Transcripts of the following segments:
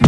Yeah.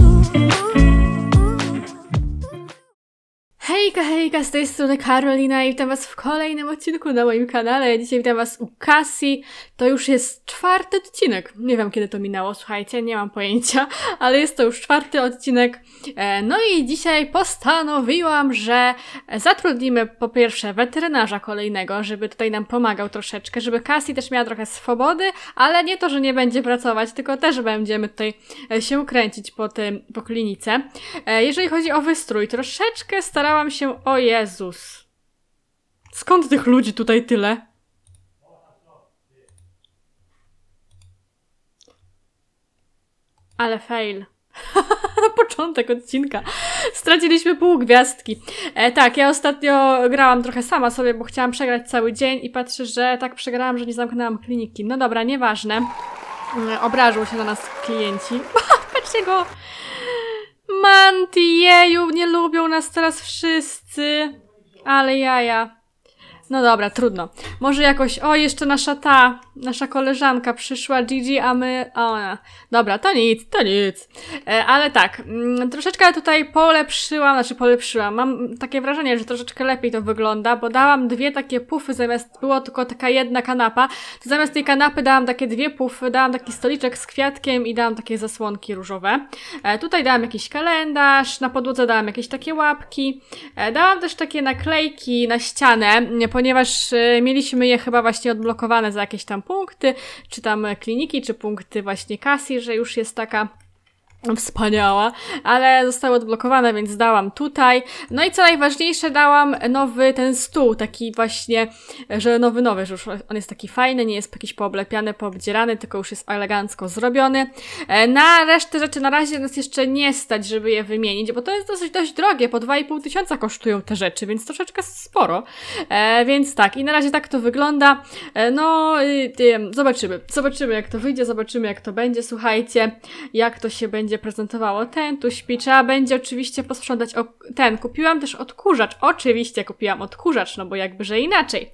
Hejka, z tej strony Karolina i witam Was w kolejnym odcinku na moim kanale. Dzisiaj witam Was u Kasi. To już jest czwarty odcinek. Nie wiem, kiedy to minęło, słuchajcie, nie mam pojęcia, ale jest to już czwarty odcinek. E, no i dzisiaj postanowiłam, że zatrudnimy po pierwsze weterynarza kolejnego, żeby tutaj nam pomagał troszeczkę, żeby Kasi też miała trochę swobody, ale nie to, że nie będzie pracować, tylko też będziemy tutaj e, się kręcić po tym, po klinice. E, jeżeli chodzi o wystrój, troszeczkę starałam się o Jezus. Skąd tych ludzi tutaj tyle? Ale fail. Początek odcinka. Straciliśmy pół gwiazdki. E, tak, ja ostatnio grałam trochę sama sobie, bo chciałam przegrać cały dzień i patrzę, że tak przegrałam, że nie zamknęłam kliniki. No dobra, nieważne. E, obrażą się na nas klienci. Patrzcie go! Manti, jeju, nie lubią nas teraz wszyscy. Ale jaja. No dobra, trudno. Może jakoś, o, jeszcze nasza ta, nasza koleżanka przyszła, Gigi, a my, o, dobra, to nic, to nic. E, ale tak, mm, troszeczkę tutaj polepszyłam, znaczy polepszyłam, mam takie wrażenie, że troszeczkę lepiej to wygląda, bo dałam dwie takie pufy zamiast, było tylko taka jedna kanapa, to zamiast tej kanapy dałam takie dwie pufy, dałam taki stoliczek z kwiatkiem i dałam takie zasłonki różowe. E, tutaj dałam jakiś kalendarz, na podłodze dałam jakieś takie łapki, e, dałam też takie naklejki na ścianę, ponieważ ponieważ y, mieliśmy je chyba właśnie odblokowane za jakieś tam punkty, czy tam kliniki, czy punkty właśnie kasji, że już jest taka Wspaniała, ale zostały odblokowane, więc dałam tutaj. No i co najważniejsze, dałam nowy ten stół, taki właśnie, że nowy, nowy, że już on jest taki fajny, nie jest jakiś pooblepiany, poobdzierany, tylko już jest elegancko zrobiony. E, na resztę rzeczy na razie nas jeszcze nie stać, żeby je wymienić, bo to jest dosyć, dość drogie, po 2,5 tysiąca kosztują te rzeczy, więc troszeczkę sporo. E, więc tak, i na razie tak to wygląda. E, no, zobaczymy, zobaczymy jak to wyjdzie, zobaczymy jak to będzie, słuchajcie, jak to się będzie będzie prezentowało ten, tu śpi. Trzeba będzie oczywiście posprzątać ten. Kupiłam też odkurzacz. Oczywiście kupiłam odkurzacz, no bo jakby, że inaczej.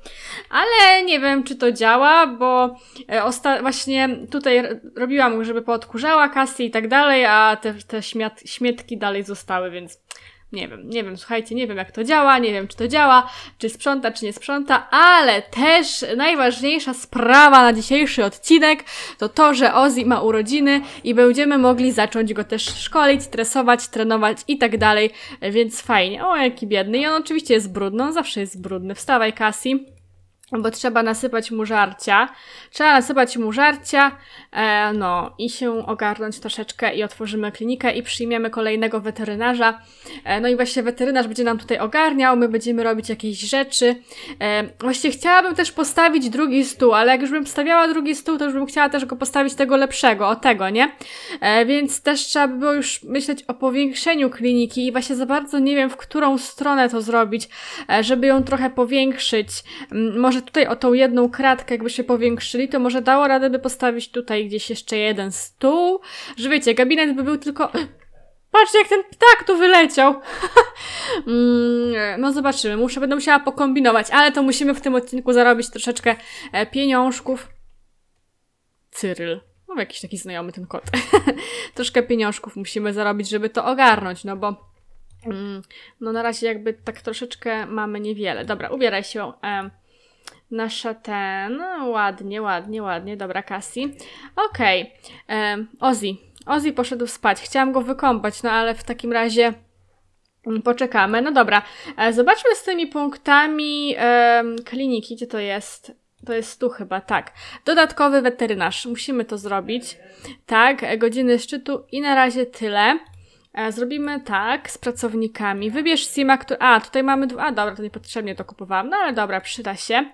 Ale nie wiem, czy to działa, bo e, właśnie tutaj robiłam, żeby poodkurzała kasy i tak dalej, a te, te śmietki dalej zostały, więc nie wiem, nie wiem, słuchajcie, nie wiem jak to działa, nie wiem czy to działa, czy sprząta, czy nie sprząta, ale też najważniejsza sprawa na dzisiejszy odcinek to to, że Ozzy ma urodziny i będziemy mogli zacząć go też szkolić, stresować, trenować i tak dalej, więc fajnie. O, jaki biedny. I on oczywiście jest brudny, on zawsze jest brudny. Wstawaj, Cassie bo trzeba nasypać mu żarcia. Trzeba nasypać mu żarcia, e, no i się ogarnąć troszeczkę i otworzymy klinikę i przyjmiemy kolejnego weterynarza. E, no i właśnie weterynarz będzie nam tutaj ogarniał, my będziemy robić jakieś rzeczy. E, właśnie chciałabym też postawić drugi stół, ale jak już bym stawiała drugi stół, to już bym chciała też go postawić tego lepszego, o tego, nie? E, więc też trzeba by było już myśleć o powiększeniu kliniki i właśnie za bardzo nie wiem, w którą stronę to zrobić, e, żeby ją trochę powiększyć. Mm, może może tutaj o tą jedną kratkę jakby się powiększyli, to może dało radę by postawić tutaj gdzieś jeszcze jeden stół, że wiecie, gabinet by był tylko... Patrzcie, jak ten ptak tu wyleciał. Mm, no zobaczymy. Muszę, będę musiała pokombinować, ale to musimy w tym odcinku zarobić troszeczkę e, pieniążków. Cyryl. No jakiś taki znajomy ten kot. Troszkę pieniążków musimy zarobić, żeby to ogarnąć, no bo mm, no na razie jakby tak troszeczkę mamy niewiele. Dobra, ubieraj się. E Nasza ten. Ładnie, ładnie, ładnie. Dobra, Cassie. Okej. Okay. Ozzy. Ozzy poszedł spać. Chciałam go wykąpać, no ale w takim razie mm, poczekamy. No dobra. E, zobaczmy z tymi punktami kliniki, gdzie to jest. To jest tu chyba, tak. Dodatkowy weterynarz. Musimy to zrobić. Tak, godziny szczytu i na razie tyle. E, zrobimy tak z pracownikami. Wybierz Sima, który... A, tutaj mamy... A, dobra, to niepotrzebnie to kupowałam. No ale dobra, przyda się.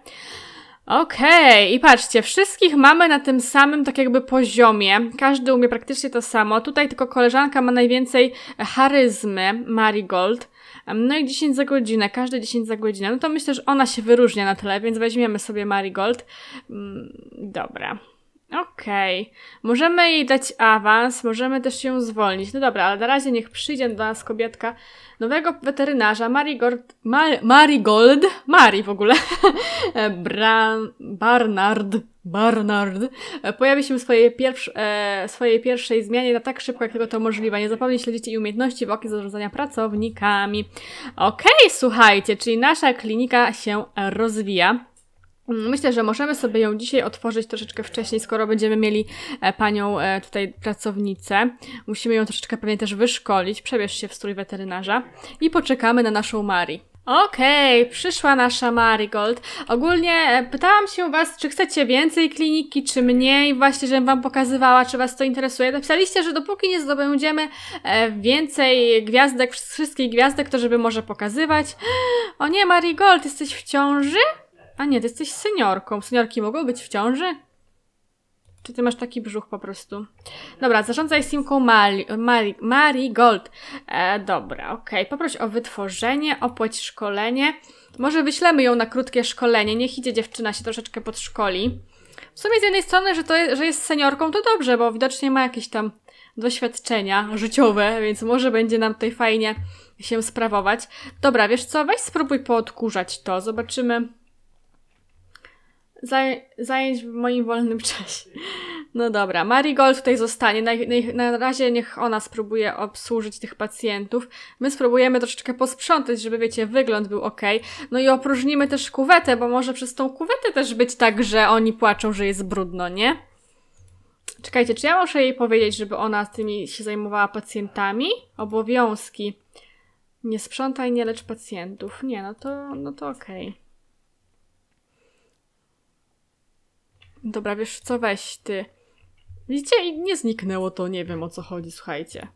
Okej, okay. i patrzcie, wszystkich mamy na tym samym tak jakby poziomie. Każdy umie praktycznie to samo. Tutaj tylko koleżanka ma najwięcej e, charyzmy, Marigold. No i 10 za godzinę, każde 10 za godzinę. No to myślę, że ona się wyróżnia na tyle, więc weźmiemy sobie Marigold. Mm, dobra. Okej. Okay. Możemy jej dać awans, możemy też ją zwolnić. No dobra, ale na razie niech przyjdzie do nas kobietka nowego weterynarza, Marigold, Marigold, Mari w ogóle, Bran, Barnard, Barnard, pojawi się w swojej, e, swojej pierwszej zmianie na tak szybko, jak tylko to możliwe. Nie zapomnij śledzić jej umiejętności w okie zarządzania pracownikami. Okej, okay, słuchajcie, czyli nasza klinika się rozwija. Mm, myślę, że możemy sobie ją dzisiaj otworzyć troszeczkę wcześniej, skoro będziemy mieli e, panią e, tutaj pracownicę. Musimy ją troszeczkę pewnie też wyszkolić. Przebierz się w strój weterynarza i poczekamy na naszą Mari. Okej, okay, przyszła nasza Marigold. Ogólnie e, pytałam się Was, czy chcecie więcej kliniki, czy mniej, właśnie, żebym Wam pokazywała, czy Was to interesuje. Napisaliście, że dopóki nie zdobędziemy więcej gwiazdek, wszystkich gwiazdek, to żeby może pokazywać. O nie, Marigold, jesteś w ciąży? A nie, ty jesteś seniorką. Seniorki mogą być w ciąży? Czy ty masz taki brzuch po prostu? Dobra, zarządzaj simką Mali, Gold. Marigold. E, dobra, okej. Okay. Poproś o wytworzenie, opłać szkolenie. Może wyślemy ją na krótkie szkolenie. Niech idzie dziewczyna się troszeczkę podszkoli. W sumie z jednej strony, że, to że jest seniorką, to dobrze, bo widocznie ma jakieś tam doświadczenia życiowe, więc może będzie nam tutaj fajnie się sprawować. Dobra, wiesz co, weź spróbuj poodkurzać to, zobaczymy zaj- zajęć w moim wolnym czasie. No dobra, Marigold tutaj zostanie. Na, na, na, razie niech ona spróbuje obsłużyć tych pacjentów. My spróbujemy troszeczkę posprzątać, żeby wiecie, wygląd był ok. No i opróżnimy też kuwetę, bo może przez tą kuwetę też być tak, że oni płaczą, że jest brudno, nie? Czekajcie, czy ja muszę jej powiedzieć, żeby ona tymi się zajmowała pacjentami? Obowiązki. Nie sprzątaj, nie lecz pacjentów. Nie, no to, no to okej. Okay. Dobra, wiesz co, weź ty. Widzicie? I nie zniknęło to, nie wiem o co chodzi, słuchajcie.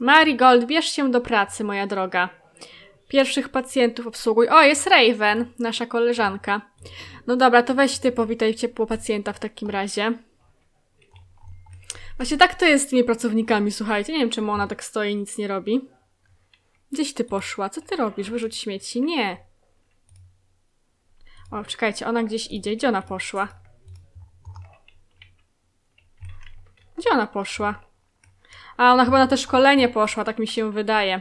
Marigold, bierz się do pracy, moja droga. Pierwszych pacjentów obsługuj. O, jest Raven, nasza koleżanka. No dobra, to weź ty powitaj ciepło pacjenta w takim razie. Właśnie tak to jest z tymi pracownikami, słuchajcie. Nie wiem, czemu ona tak stoi i nic nie robi. Gdzieś ty poszła? Co ty robisz? Wyrzuć śmieci? Nie. O, czekajcie, ona gdzieś idzie. Gdzie ona poszła? Gdzie ona poszła? A, ona chyba na to szkolenie poszła, tak mi się wydaje.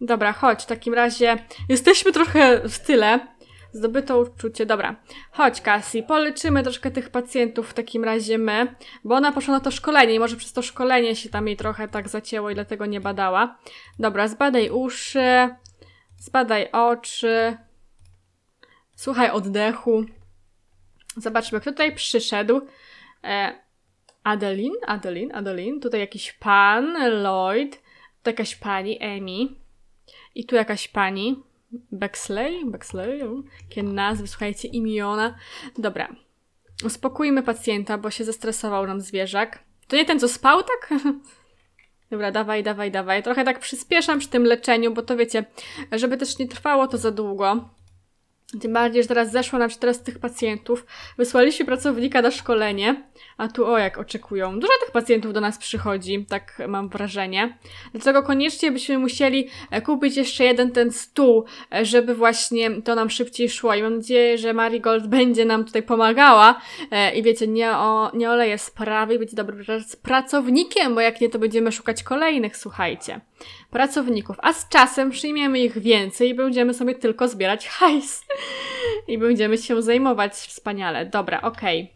Dobra, chodź, w takim razie jesteśmy trochę w tyle. Zdobyto uczucie, dobra. Chodź, Cassie, poleczymy troszkę tych pacjentów w takim razie my, bo ona poszła na to szkolenie i może przez to szkolenie się tam jej trochę tak zacięło i dlatego nie badała. Dobra, zbadaj uszy, zbadaj oczy, Słuchaj oddechu. Zobaczmy, kto tutaj przyszedł. Adelin, Adeline, Adeline, Adeline. Tutaj jakiś pan, Lloyd. Tu jakaś pani, Amy. I tu jakaś pani. Bexley, Bexley, jakie nazwy, słuchajcie, imiona. Dobra, uspokójmy pacjenta, bo się zestresował nam zwierzak. To nie ten, co spał, tak? Dobra, dawaj, dawaj, dawaj. Trochę tak przyspieszam przy tym leczeniu, bo to wiecie, żeby też nie trwało to za długo. Tym bardziej, że teraz zeszło nam 400 tych pacjentów. Wysłaliśmy pracownika na szkolenie, a tu o jak oczekują. Dużo tych pacjentów do nas przychodzi, tak mam wrażenie. Dlatego koniecznie byśmy musieli e, kupić jeszcze jeden ten stół, e, żeby właśnie to nam szybciej szło. I mam nadzieję, że Marigold będzie nam tutaj pomagała e, i wiecie, nie, o, nie oleje sprawy i będzie dobrym pracownikiem, bo jak nie, to będziemy szukać kolejnych, słuchajcie pracowników, a z czasem przyjmiemy ich więcej i będziemy sobie tylko zbierać hajs. I będziemy się zajmować wspaniale. Dobra, okej. Okay.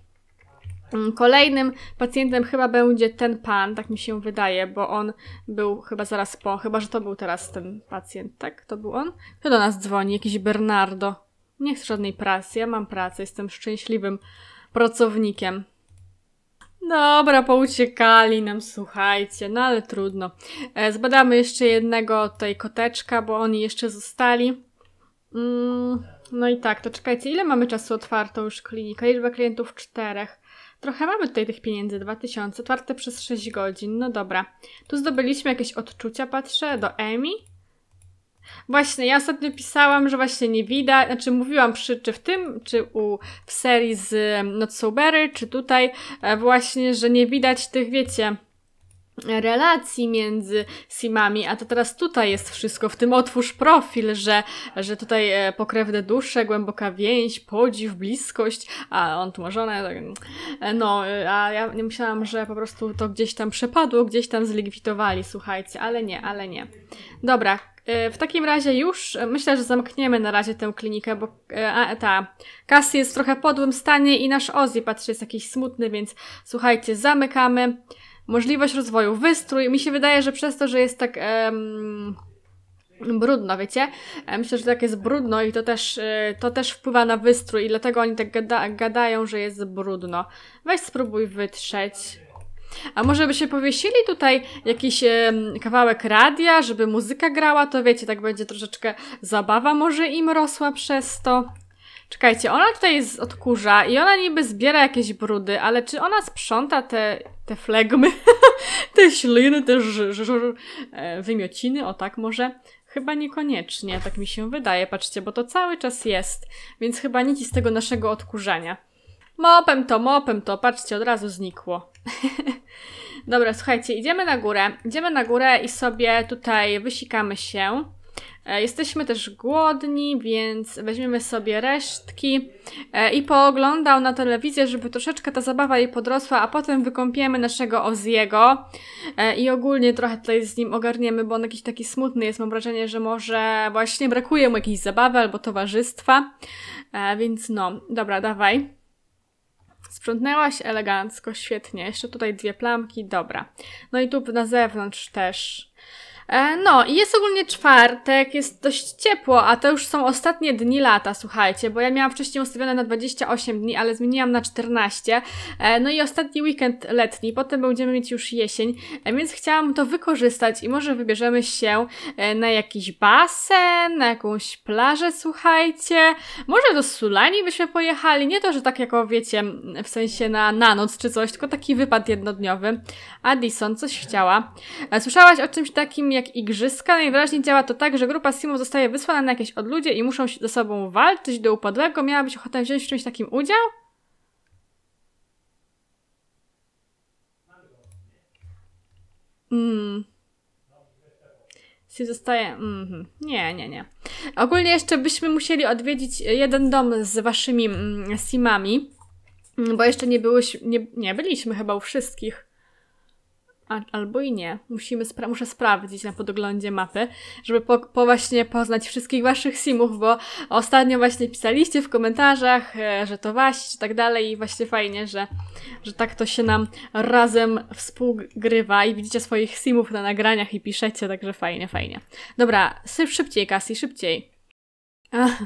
Mm, kolejnym pacjentem chyba będzie ten pan, tak mi się wydaje, bo on był chyba zaraz po, chyba że to był teraz ten pacjent, tak? To był on? Kto do nas dzwoni? Jakiś Bernardo. Nie chcę żadnej pracy, ja mam pracę, jestem szczęśliwym pracownikiem. Dobra, pouciekali nam, słuchajcie, no ale trudno. E, zbadamy jeszcze jednego tutaj koteczka, bo oni jeszcze zostali. Mm, no i tak, to czekajcie, ile mamy czasu otwartą już klinikę? Liczba klientów czterech. Trochę mamy tutaj tych pieniędzy, 2000, otwarte przez 6 godzin, no dobra. Tu zdobyliśmy jakieś odczucia, patrzę, do Emi. Właśnie, ja ostatnio pisałam, że właśnie nie widać, znaczy mówiłam przy, czy w tym, czy u, w serii z Not Sobery, czy tutaj e, właśnie, że nie widać tych, wiecie, relacji między simami, a to teraz tutaj jest wszystko, w tym otwórz profil, że, że tutaj e, pokrewne dusze, głęboka więź, podziw, bliskość, a on tu ma żonę, tak, e, no, a ja nie myślałam, że po prostu to gdzieś tam przepadło, gdzieś tam zlikwidowali, słuchajcie, ale nie, ale nie. Dobra, E, w takim razie już e, myślę, że zamkniemy na razie tę klinikę, bo e, a, ta Cassie jest w trochę podłym stanie i nasz Ozzy patrzy jest jakiś smutny, więc słuchajcie, zamykamy. Możliwość rozwoju, wystrój. Mi się wydaje, że przez to, że jest tak em, brudno, wiecie? Myślę, że tak jest brudno i to też, to też wpływa na wystrój i dlatego oni tak gada gadają, że jest brudno. Weź spróbuj wytrzeć. A może by się powiesili tutaj jakiś e, kawałek radia, żeby muzyka grała, to wiecie, tak będzie troszeczkę zabawa może im rosła przez to. Czekajcie, ona tutaj jest odkurza i ona niby zbiera jakieś brudy, ale czy ona sprząta te, te flegmy, te śliny, te ż, e, wymiociny, o tak może? Chyba niekoniecznie, tak mi się wydaje, patrzcie, bo to cały czas jest, więc chyba nic z tego naszego odkurzania. Mopem to, mopem to, patrzcie, od razu znikło. Dobra, słuchajcie, idziemy na górę. Idziemy na górę i sobie tutaj wysikamy się. E, jesteśmy też głodni, więc weźmiemy sobie resztki e, i pooglądał na telewizję, żeby troszeczkę ta zabawa jej podrosła, a potem wykąpiemy naszego Oziego e, i ogólnie trochę tutaj z nim ogarniemy, bo on jakiś taki smutny jest. Mam wrażenie, że może właśnie brakuje mu jakiejś zabawy albo towarzystwa, więc no, dobra, dawaj. Sprzątnęłaś elegancko, świetnie. Jeszcze tutaj dwie plamki, dobra. No i tu na zewnątrz też E, no, i jest ogólnie czwartek, jest dość ciepło, a to już są ostatnie dni lata, słuchajcie, bo ja miałam wcześniej ustawione na 28 dni, ale zmieniłam na 14. E, no i ostatni weekend letni, potem będziemy mieć już jesień, e, więc chciałam to wykorzystać i może wybierzemy się na jakiś basen, na jakąś plażę, słuchajcie. Może do Sulani byśmy pojechali, nie to, że tak jako wiecie, w sensie na, na noc czy coś, tylko taki wypad jednodniowy. Addison, coś chciała. Słyszałaś o czymś takim jak igrzyska. Najwyraźniej no działa to tak, że grupa simów zostaje wysłana na jakieś odludzie i muszą ze sobą walczyć do upadłego. Miałabyś ochotę wziąć w czymś takim udział? Mm. Steve zostaje. Mm -hmm. Nie, nie, nie. Ogólnie jeszcze byśmy musieli odwiedzić jeden dom z waszymi mm, simami, bo jeszcze nie, byłyś, nie, nie byliśmy chyba u wszystkich a, albo i nie. Musimy spra muszę sprawdzić na podglądzie mapy, żeby po, po, właśnie poznać wszystkich waszych simów, bo ostatnio właśnie pisaliście w komentarzach, e, że to wasi i tak dalej i właśnie fajnie, że, że tak to się nam razem współgrywa i widzicie swoich simów na nagraniach i piszecie, także fajnie, fajnie. Dobra, szybciej Kasi, szybciej. Ach,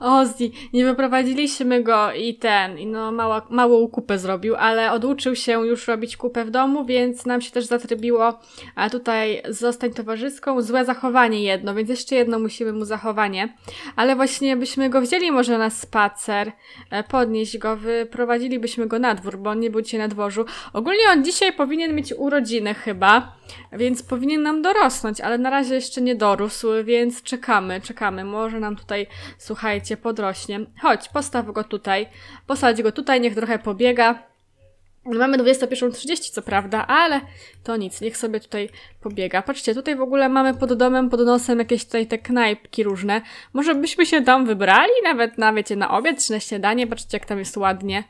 Ozzy, nie wyprowadziliśmy go i ten, i no mała, małą kupę zrobił, ale oduczył się już robić kupę w domu, więc nam się też zatrybiło a tutaj zostań towarzyską, złe zachowanie jedno, więc jeszcze jedno musimy mu zachowanie, ale właśnie byśmy go wzięli może na spacer, e, podnieść go, wyprowadzilibyśmy go na dwór, bo on nie był dzisiaj na dworzu. Ogólnie on dzisiaj powinien mieć urodziny chyba, więc powinien nam dorosnąć, ale na razie jeszcze nie dorósł, więc czekamy, czekamy, może nam tutaj tutaj, słuchajcie, podrośnie. Chodź, postaw go tutaj, posadź go tutaj, niech trochę pobiega. Mamy 21.30, co prawda, ale to nic, niech sobie tutaj pobiega. Patrzcie, tutaj w ogóle mamy pod domem, pod nosem jakieś tutaj te knajpki różne. Może byśmy się tam wybrali, nawet na, wiecie, na obiad czy na śniadanie. Patrzcie, jak tam jest ładnie.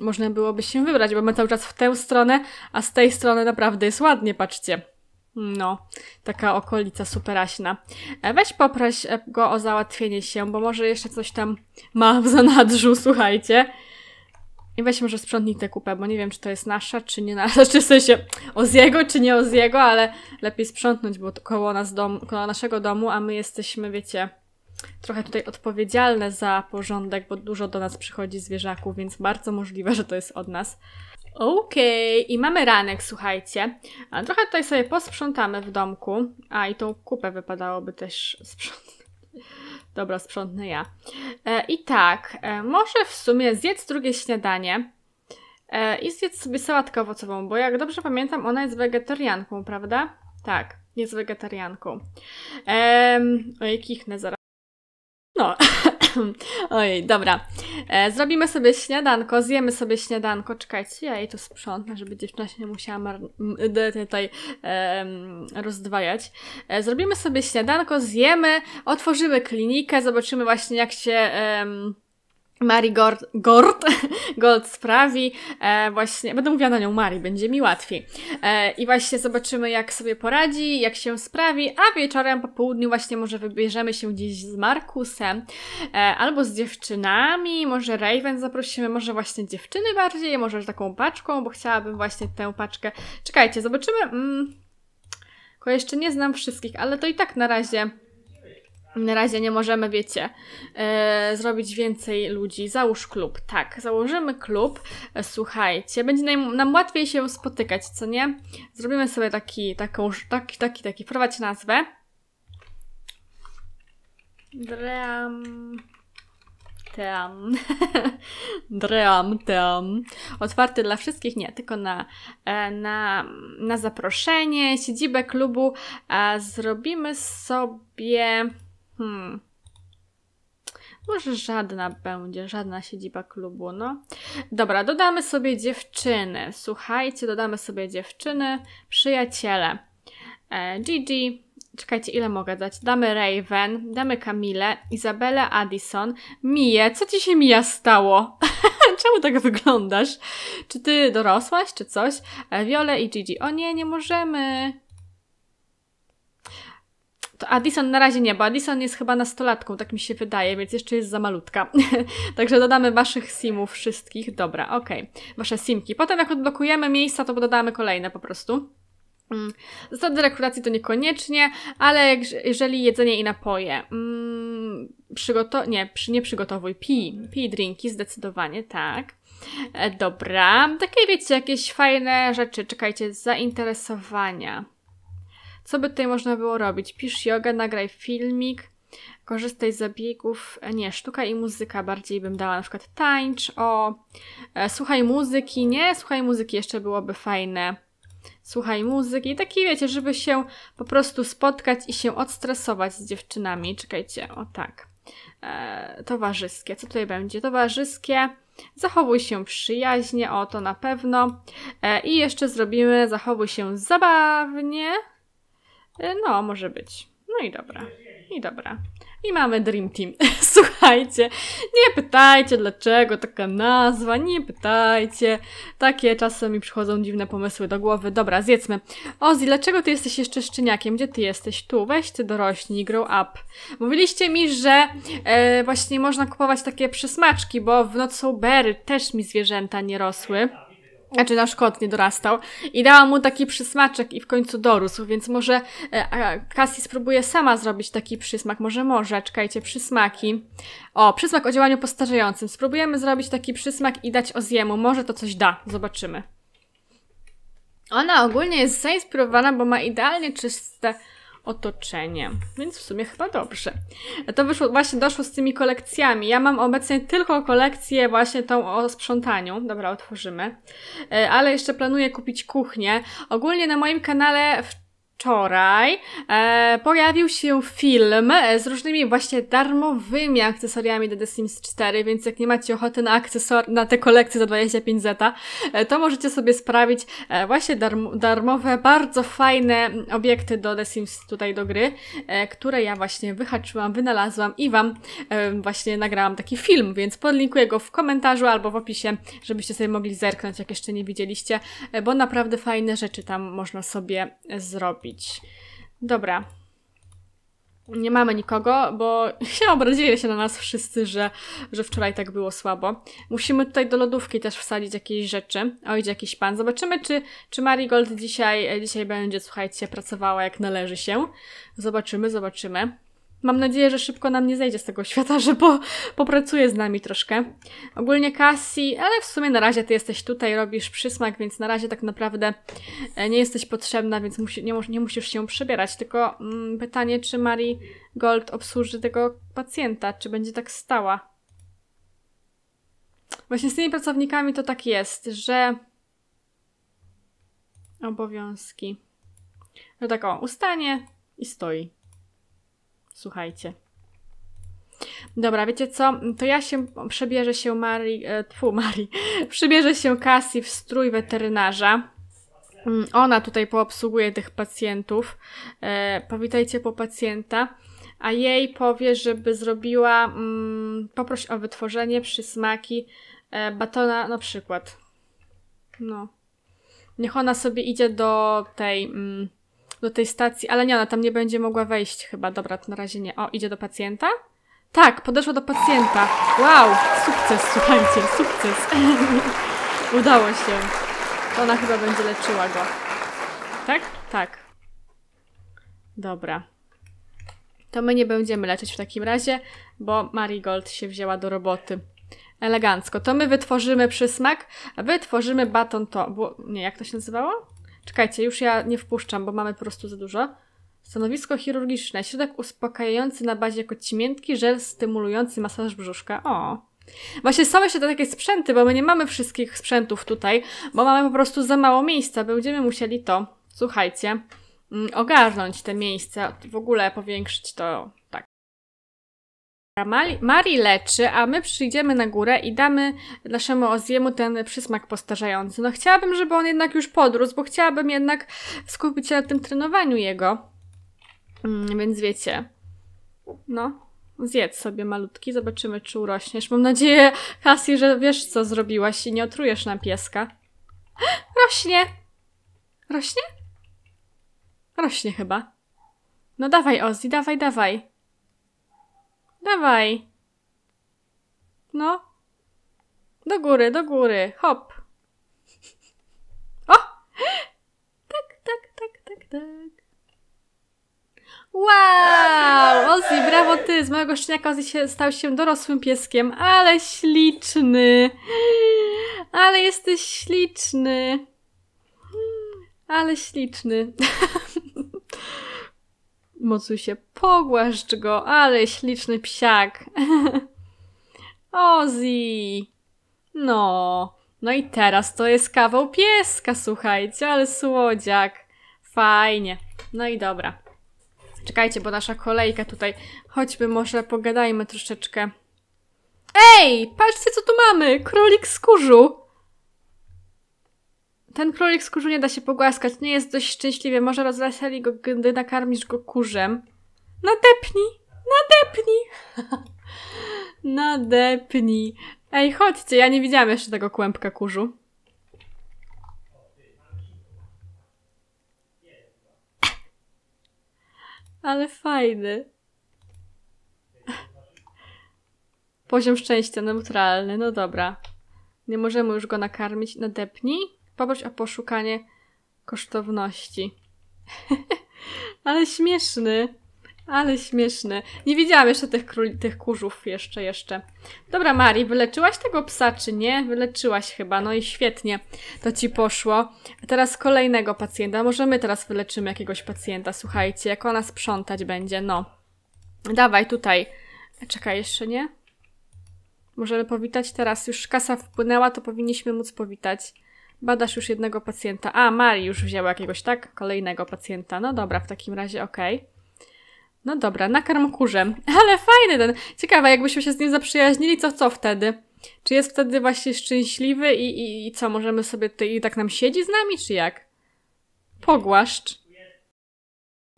Można byłoby się wybrać, bo my cały czas w tę stronę, a z tej strony naprawdę jest ładnie, patrzcie. No, taka okolica superaśna. E, weź poproś e, go o załatwienie się, bo może jeszcze coś tam ma w zanadrzu, słuchajcie. I weź może sprzątnij tę kupę, bo nie wiem, czy to jest nasza, czy nie nasza, czy w sensie o z jego, czy nie o z jego, ale lepiej sprzątnąć, bo koło, nas dom, koło naszego domu, a my jesteśmy, wiecie, trochę tutaj odpowiedzialne za porządek, bo dużo do nas przychodzi zwierzaków, więc bardzo możliwe, że to jest od nas. Okej, okay. i mamy ranek, słuchajcie. A trochę tutaj sobie posprzątamy w domku. A i tą kupę wypadałoby też sprzątać. Dobra, sprzątnę ja. E, I tak, e, może w sumie zjedz drugie śniadanie e, i zjedz sobie sałatkę owocową, bo jak dobrze pamiętam, ona jest wegetarianką, prawda? Tak, jest wegetarianką. Ehm, oj, kichnę zaraz. No, Ojej, dobra. E, zrobimy sobie śniadanko, zjemy sobie śniadanko. Czekajcie, ja jej to sprzątnę, żeby dziewczyna się nie musiała mar- tutaj e, rozdwajać. E, zrobimy sobie śniadanko, zjemy, otworzymy klinikę, zobaczymy właśnie jak się... E, Mary Gord, Gord, Gold sprawi, e, właśnie, będę mówiła na nią Mari, będzie mi łatwiej. E, I właśnie zobaczymy, jak sobie poradzi, jak się sprawi, a wieczorem po południu właśnie może wybierzemy się gdzieś z Markusem, e, albo z dziewczynami, może Raven zaprosimy, może właśnie dziewczyny bardziej, może taką paczką, bo chciałabym właśnie tę paczkę. Czekajcie, zobaczymy. Mm, tylko jeszcze nie znam wszystkich, ale to i tak na razie na razie nie możemy, wiecie, e, zrobić więcej ludzi. Załóż klub. Tak, założymy klub. E, słuchajcie, będzie nam, nam, łatwiej się spotykać, co nie? Zrobimy sobie taki, taką, taki, taki, taki, Wprowadź nazwę. Dream, Team. dream, team. Otwarty dla wszystkich? Nie, tylko na, e, na, na zaproszenie. Siedzibę klubu e, zrobimy sobie Hmm. Może żadna będzie, żadna siedziba klubu, no. Dobra, dodamy sobie dziewczyny. Słuchajcie, dodamy sobie dziewczyny, przyjaciele. E, Gigi, czekajcie, ile mogę dać? Damy Raven, damy Kamilę, Izabelę Addison, Mije. Co ci się Mija stało? Czemu tak wyglądasz? Czy ty dorosłaś, czy coś? E, Wiole i Gigi. O nie, nie możemy. To Addison na razie nie, bo Addison jest chyba nastolatką, tak mi się wydaje, więc jeszcze jest za malutka. Także dodamy waszych simów wszystkich. Dobra, okej. Okay. Wasze simki. Potem jak odblokujemy miejsca, to dodamy kolejne po prostu. Mm. Zasady rekrutacji to niekoniecznie, ale jeżeli jedzenie i napoje, mm, przygoto nie, przy nie przygotowuj, pij, pij drinki zdecydowanie, tak. E, dobra, takie wiecie, jakieś fajne rzeczy, czekajcie, zainteresowania. Co by tutaj można było robić? Pisz jogę, nagraj filmik, korzystaj z zabiegów, e, nie, sztuka i muzyka bardziej bym dała, na przykład tańcz, o, e, słuchaj muzyki, nie, słuchaj muzyki jeszcze byłoby fajne, słuchaj muzyki, i taki wiecie, żeby się po prostu spotkać i się odstresować z dziewczynami, czekajcie, o tak, e, towarzyskie, co tutaj będzie, towarzyskie, zachowuj się przyjaźnie, o to na pewno, e, i jeszcze zrobimy zachowuj się zabawnie, E, no, może być. No i dobra. I dobra. I mamy Dream Team. Słuchajcie, nie pytajcie dlaczego taka nazwa, nie pytajcie. Takie czasem mi przychodzą dziwne pomysły do głowy. Dobra, zjedzmy. Ozzy, dlaczego ty jesteś jeszcze szczeniakiem? Gdzie ty jesteś? Tu, weź ty dorośnij, grow up. Mówiliście mi, że e, właśnie można kupować takie przysmaczki, bo w Not bery też mi zwierzęta nie rosły znaczy nasz kot nie dorastał i dała mu taki przysmaczek i w końcu dorósł, więc może e, Cassie spróbuje sama zrobić taki przysmak, może może, czekajcie, przysmaki. O, przysmak o działaniu postarzającym. Spróbujemy zrobić taki przysmak i dać Oziemu, może to coś da, zobaczymy. Ona ogólnie jest zainspirowana, bo ma idealnie czyste otoczenie. No więc w sumie chyba dobrze. To wyszło, właśnie doszło z tymi kolekcjami. Ja mam obecnie tylko kolekcję właśnie tą o sprzątaniu. Dobra, otworzymy. E, ale jeszcze planuję kupić kuchnię. Ogólnie na moim kanale w wczoraj e, pojawił się film z różnymi właśnie darmowymi akcesoriami do The Sims 4, więc jak nie macie ochoty na, akcesor- na te kolekcje za 25 zeta, e, to możecie sobie sprawić e, właśnie darm- darmowe, bardzo fajne obiekty do The Sims tutaj do gry, e, które ja właśnie wyhaczyłam, wynalazłam i Wam e, właśnie nagrałam taki film, więc podlinkuję go w komentarzu albo w opisie, żebyście sobie mogli zerknąć, jak jeszcze nie widzieliście, e, bo naprawdę fajne rzeczy tam można sobie zrobić zrobić. Dobra. Nie mamy nikogo, bo się obrazili się na nas wszyscy, że, że wczoraj tak było słabo. Musimy tutaj do lodówki też wsadzić jakieś rzeczy. Ojdzie jakiś pan. Zobaczymy, czy, czy Marigold dzisiaj, dzisiaj będzie, słuchajcie, pracowała jak należy się. Zobaczymy, zobaczymy. Mam nadzieję, że szybko nam nie zejdzie z tego świata, że po, popracuje z nami troszkę. Ogólnie Cassie, ale w sumie na razie ty jesteś tutaj, robisz przysmak, więc na razie tak naprawdę e, nie jesteś potrzebna, więc musi, nie, nie, musisz się przebierać. Tylko mm, pytanie, czy Mary Gold obsłuży tego pacjenta, czy będzie tak stała? Właśnie z tymi pracownikami to tak jest, że obowiązki. No tak o, ustanie i stoi. Słuchajcie. Dobra, wiecie co? To ja się przebierze się Marii, e, tfu, Marii, przybierze się Cassie w strój weterynarza. Mm, ona tutaj poobsługuje tych pacjentów. E, powitajcie po pacjenta. A jej powie, żeby zrobiła, mm, poproś o wytworzenie przysmaki e, batona na przykład. No. Niech ona sobie idzie do tej... Mm, do tej stacji, ale nie, ona tam nie będzie mogła wejść chyba. Dobra, to na razie nie. O, idzie do pacjenta? Tak, podeszła do pacjenta. Wow, sukces, słuchajcie, sukces. Udało się. To ona chyba będzie leczyła go. Tak? Tak. Dobra. To my nie będziemy leczyć w takim razie, bo Marigold się wzięła do roboty. Elegancko. To my wytworzymy przysmak, wytworzymy baton to... Było, nie, jak to się nazywało? Czekajcie, już ja nie wpuszczam, bo mamy po prostu za dużo. Stanowisko chirurgiczne. Środek uspokajający na bazie kocimiętki, żel stymulujący masaż brzuszka. O! Właśnie są jeszcze to takie sprzęty, bo my nie mamy wszystkich sprzętów tutaj, bo mamy po prostu za mało miejsca. Będziemy musieli to, słuchajcie, mm, ogarnąć te miejsca, w ogóle powiększyć to Mari leczy, a my przyjdziemy na górę i damy naszemu Oziemu ten przysmak postarzający. No chciałabym, żeby on jednak już podrósł, bo chciałabym jednak skupić się na tym trenowaniu jego. Mm, więc wiecie. No, zjedz sobie malutki, zobaczymy czy urośniesz. Mam nadzieję, Kasi, że wiesz co zrobiłaś i nie otrujesz nam pieska. Rośnie! Rośnie? Rośnie chyba. No dawaj Ozzy, dawaj, dawaj. Dawaj. No. Do góry, do góry. Hop. O! Tak, tak, tak, tak, tak. Wow! Ozzy, brawo ty! Z małego szczeniaka Ozzy się, stał się dorosłym pieskiem. Ale śliczny! Ale jesteś śliczny! Ale śliczny. Mocusie, pogłaszcz go, ale śliczny psiak. Ozi, No, no i teraz to jest kawał pieska, słuchajcie, ale słodziak. Fajnie. No i dobra. Czekajcie, bo nasza kolejka tutaj. Choćby może pogadajmy troszeczkę. Ej, patrzcie co tu mamy! Królik skórzu! ten królik kurzu nie da się pogłaskać, nie jest dość szczęśliwy, może rozweseli go, gdy nakarmisz go kurzem. Nadepnij! Nadepnij! Nadepnij. Ej, chodźcie, ja nie widziałam jeszcze tego kłębka kurzu. Ale fajny. Poziom szczęścia neutralny, no dobra. Nie możemy już go nakarmić. Nadepnij poproś o poszukanie kosztowności. ale śmieszny. Ale śmieszny. Nie widziałam jeszcze tych, króli, tych kurzów jeszcze, jeszcze. Dobra, Mari, wyleczyłaś tego psa, czy nie? Wyleczyłaś chyba, no i świetnie. To ci poszło. A teraz kolejnego pacjenta. Może my teraz wyleczymy jakiegoś pacjenta, słuchajcie, jak ona sprzątać będzie, no. Dawaj, tutaj. Czekaj, jeszcze nie? Możemy powitać teraz. Już kasa wpłynęła, to powinniśmy móc powitać. Badasz już jednego pacjenta. A, Mari już wzięła jakiegoś, tak? Kolejnego pacjenta. No dobra, w takim razie okej. Okay. No dobra, nakarm kurzem. Ale fajny ten. Ciekawe, jakbyśmy się z nim zaprzyjaźnili, co co wtedy? Czy jest wtedy właśnie szczęśliwy i, i, i co, możemy sobie ty i tak nam siedzi z nami, czy jak? Pogłaszcz.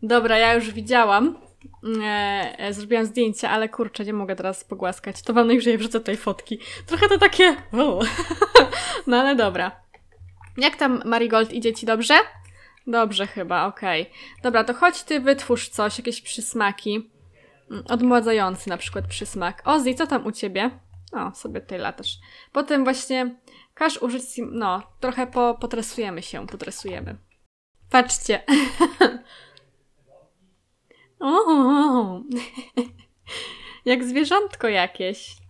Dobra, ja już widziałam. E, e, zrobiłam zdjęcie, ale kurczę, nie mogę teraz pogłaskać. To wam najwyżej wrzucę tej fotki. Trochę to takie... no ale dobra. Jak tam, Marigold, idzie ci dobrze? Dobrze chyba, okej. Okay. Dobra, to chodź ty wytwórz coś, jakieś przysmaki. Mm, odmładzający na przykład przysmak. Ozzy, co tam u ciebie? O, sobie tutaj latasz. Potem właśnie każ użyć... No, trochę po, potresujemy się, potresujemy. Patrzcie. o, jak zwierzątko jakieś.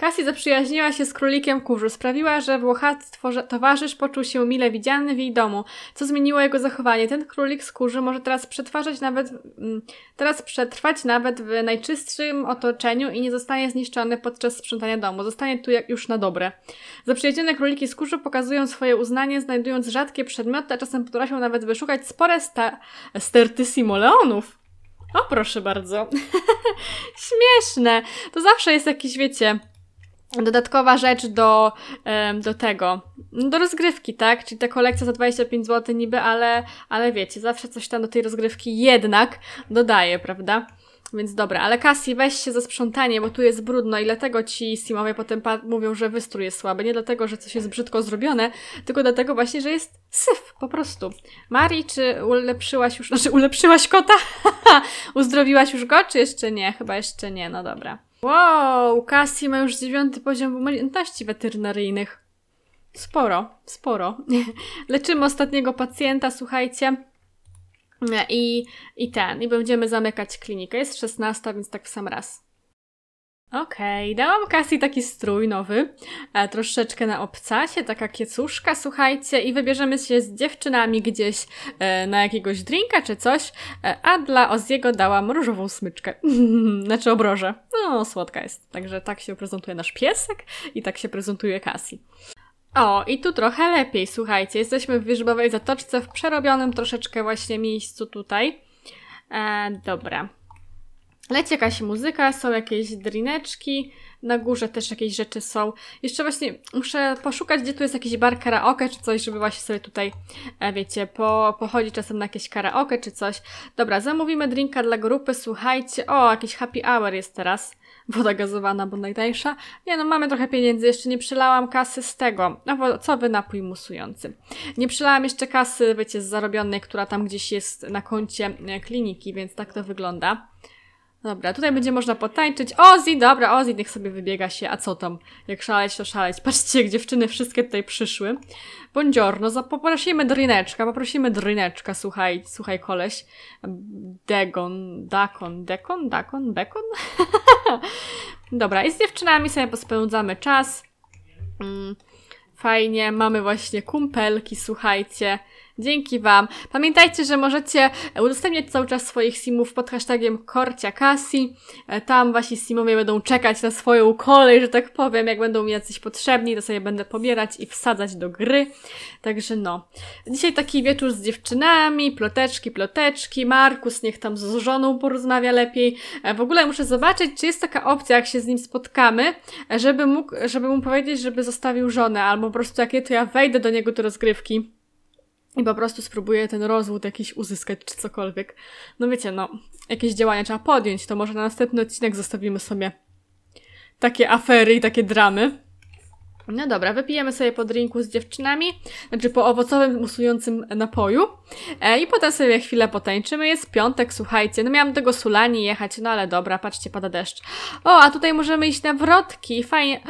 Cassie zaprzyjaźniła się z królikiem kurzu. Sprawiła, że włochactwo że towarzysz poczuł się mile widziany w jej domu, co zmieniło jego zachowanie. Ten królik z kurzu może teraz przetwarzać nawet, mm, teraz przetrwać nawet w najczystszym otoczeniu i nie zostanie zniszczony podczas sprzątania domu. Zostanie tu jak już na dobre. Zaprzyjaźnione króliki z kurzu pokazują swoje uznanie, znajdując rzadkie przedmioty, a czasem potrafią nawet wyszukać spore sta- simoleonów. O, proszę bardzo. Śmieszne. To zawsze jest jakiś, wiecie, dodatkowa rzecz do, do tego, no, do rozgrywki, tak? Czyli ta kolekcja za 25 zł niby, ale, ale wiecie, zawsze coś tam do tej rozgrywki jednak dodaje, prawda? Więc dobra, ale Cassie, weź się za sprzątanie, bo tu jest brudno i dlatego ci Simowie potem mówią, że wystrój jest słaby. Nie dlatego, że coś jest brzydko zrobione, tylko dlatego właśnie, że jest syf, po prostu. Mari, czy ulepszyłaś już, znaczy ulepszyłaś kota? Uzdrowiłaś już go, czy jeszcze nie? Chyba jeszcze nie, no dobra. Wow, Cassie ma już dziewiąty poziom umiejętności weterynaryjnych. Sporo, sporo. Leczymy ostatniego pacjenta, słuchajcie. I, I ten, i będziemy zamykać klinikę. Jest 16, więc tak w sam raz. Okej, okay, dałam Kasi taki strój nowy, e, troszeczkę na obcasie, taka kiecuszka, słuchajcie, i wybierzemy się z dziewczynami gdzieś e, na jakiegoś drinka czy coś, e, a dla Oziego dałam różową smyczkę, znaczy obroże, no słodka jest, także tak się prezentuje nasz piesek i tak się prezentuje Kasi. O, i tu trochę lepiej, słuchajcie, jesteśmy w Wierzbowej Zatoczce, w przerobionym troszeczkę właśnie miejscu tutaj. E, dobra, Leci jakaś muzyka, są jakieś drineczki, na górze też jakieś rzeczy są. Jeszcze właśnie muszę poszukać, gdzie tu jest jakiś bar karaoke czy coś, żeby właśnie sobie tutaj, e, wiecie, po, pochodzić czasem na jakieś karaoke czy coś. Dobra, zamówimy drinka dla grupy, słuchajcie. O, jakiś happy hour jest teraz. Woda gazowana, bo najtańsza. Nie no, mamy trochę pieniędzy, jeszcze nie przelałam kasy z tego. No co wy napój musujący. Nie przelałam jeszcze kasy, wiecie, z zarobionej, która tam gdzieś jest na koncie e, kliniki, więc tak to wygląda. Dobra, tutaj będzie można potańczyć. Ozi, dobra, Ozi, niech sobie wybiega się, a co tam? Jak szaleć, to szaleć. Patrzcie, jak dziewczyny wszystkie tutaj przyszły. Buongiorno, poprosimy drineczka, poprosimy drineczka, słuchaj, słuchaj koleś. Degon, dakon, dekon, dakon, bekon? dobra, i z dziewczynami sobie pospędzamy czas. Mm, fajnie, mamy właśnie kumpelki, słuchajcie. Dzięki Wam. Pamiętajcie, że możecie udostępniać cały czas swoich simów pod hashtagiem KorciaKasi. E, tam Wasi simowie będą czekać na swoją kolej, że tak powiem. Jak będą mi jacyś potrzebni, to sobie będę pobierać i wsadzać do gry. Także no. Dzisiaj taki wieczór z dziewczynami, ploteczki, ploteczki. Markus niech tam z żoną porozmawia lepiej. E, w ogóle muszę zobaczyć, czy jest taka opcja, jak się z nim spotkamy, e, żeby, mógł, żeby mu powiedzieć, żeby zostawił żonę, albo po prostu jak to ja wejdę do niego do rozgrywki i po prostu spróbuje ten rozwód jakiś uzyskać czy cokolwiek. No wiecie, no, jakieś działania trzeba podjąć, to może na następny odcinek zostawimy sobie takie afery i takie dramy. No dobra, wypijemy sobie po drinku z dziewczynami, znaczy po owocowym, musującym napoju e, i potem sobie chwilę potańczymy. Jest piątek, słuchajcie, no miałam tego Sulani jechać, no ale dobra, patrzcie, pada deszcz. O, a tutaj możemy iść na wrotki, fajnie.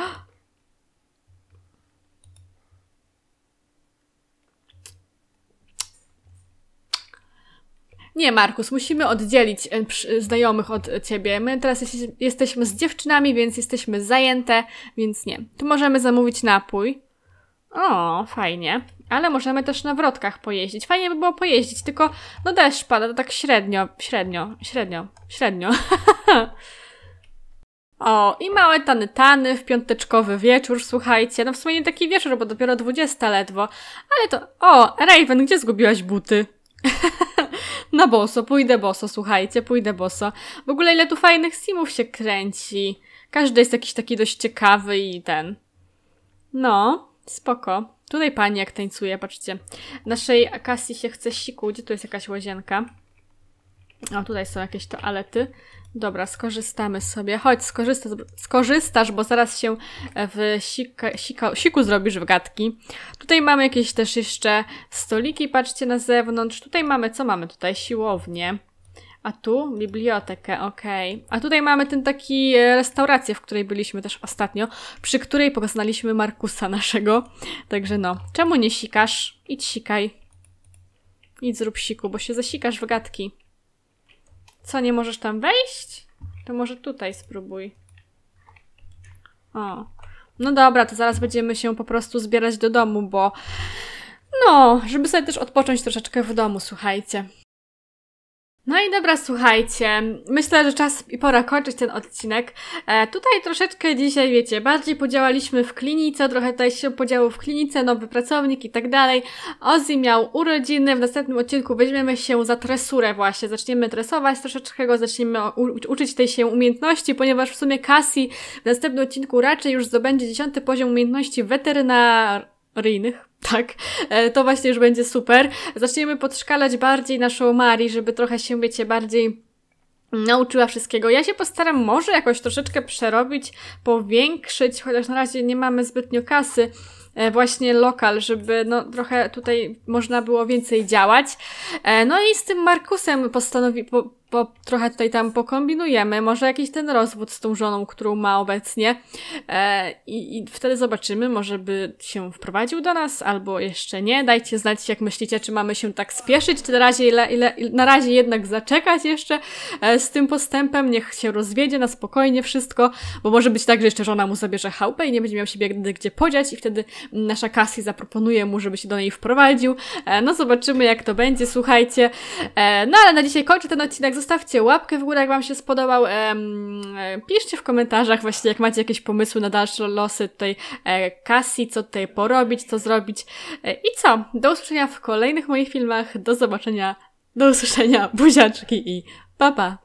Nie, Markus, musimy oddzielić e, e, znajomych od e, ciebie. My teraz jesteśmy z dziewczynami, więc jesteśmy zajęte, więc nie. Tu możemy zamówić napój. O, fajnie. Ale możemy też na wrotkach pojeździć. Fajnie by było pojeździć, tylko no deszcz pada, to tak średnio, średnio, średnio, średnio. O, i małe tany tany w piąteczkowy wieczór, słuchajcie. No w sumie nie taki wieczór, bo dopiero 20 ledwo. Ale to... O, Raven, gdzie zgubiłaś buty? na boso, pójdę boso, słuchajcie, pójdę boso. W ogóle ile tu fajnych simów się kręci. Każdy jest jakiś taki dość ciekawy i ten. No, spoko. Tutaj pani jak tańcuje, patrzcie. Naszej Akasji się chce siku. Gdzie tu jest jakaś łazienka? O, tutaj są jakieś toalety. Dobra, skorzystamy sobie. Chodź, skorzysta, skorzystasz, bo zaraz się e, w sika, sika, siku zrobisz w gadki. Tutaj mamy jakieś też jeszcze stoliki, patrzcie na zewnątrz. Tutaj mamy, co mamy tutaj? Siłownię. A tu bibliotekę, okej. Okay. A tutaj mamy ten taki e, restaurację, w której byliśmy też ostatnio, przy której poznaliśmy Markusa naszego. Także no, czemu nie sikasz? Idź sikaj. Idź zrób siku, bo się zasikasz w gadki. Co, nie możesz tam wejść? To może tutaj spróbuj. O. No dobra, to zaraz będziemy się po prostu zbierać do domu, bo... No, żeby sobie też odpocząć troszeczkę w domu, słuchajcie. No i dobra, słuchajcie, myślę, że czas i pora kończyć ten odcinek. E, tutaj troszeczkę dzisiaj, wiecie, bardziej podziałaliśmy w klinice, trochę tutaj się podziało w klinice, nowy pracownik i tak dalej. Ozzy miał urodziny, w następnym odcinku weźmiemy się za tresurę właśnie, zaczniemy tresować troszeczkę go, zaczniemy u- uczyć tej się umiejętności, ponieważ w sumie Cassie w następnym odcinku raczej już zdobędzie dziesiąty poziom umiejętności weterynar tak, e, to właśnie już będzie super. Zaczniemy podszkalać bardziej naszą Marii, żeby trochę się, wiecie, bardziej nauczyła wszystkiego. Ja się postaram może jakoś troszeczkę przerobić, powiększyć, chociaż na razie nie mamy zbytnio kasy, e, właśnie lokal, żeby no, trochę tutaj można było więcej działać. E, no i z tym Markusem postanowi, po, po trochę tutaj tam pokombinujemy, może jakiś ten rozwód z tą żoną, którą ma obecnie e, i, i, wtedy zobaczymy, może by się wprowadził do nas, albo jeszcze nie. Dajcie znać, jak myślicie, czy mamy się tak spieszyć, czy na razie, ile, ile, na razie jednak zaczekać jeszcze e, z tym postępem, niech się rozwiedzie na spokojnie wszystko, bo może być tak, że jeszcze żona mu zabierze chałupę i nie będzie miał siebie gdzie podziać i wtedy nasza Cassie zaproponuje mu, żeby się do niej wprowadził. E, no zobaczymy, jak to będzie, słuchajcie. E, no ale na dzisiaj kończę ten odcinek, zostawcie łapkę w górę, jak Wam się spodobał. E, piszcie w komentarzach właśnie, jak macie jakieś pomysły na dalsze losy tej e, Kasi, co tutaj porobić, co zrobić. E, I co? Do usłyszenia w kolejnych moich filmach. Do zobaczenia. Do usłyszenia. Buziaczki i pa pa.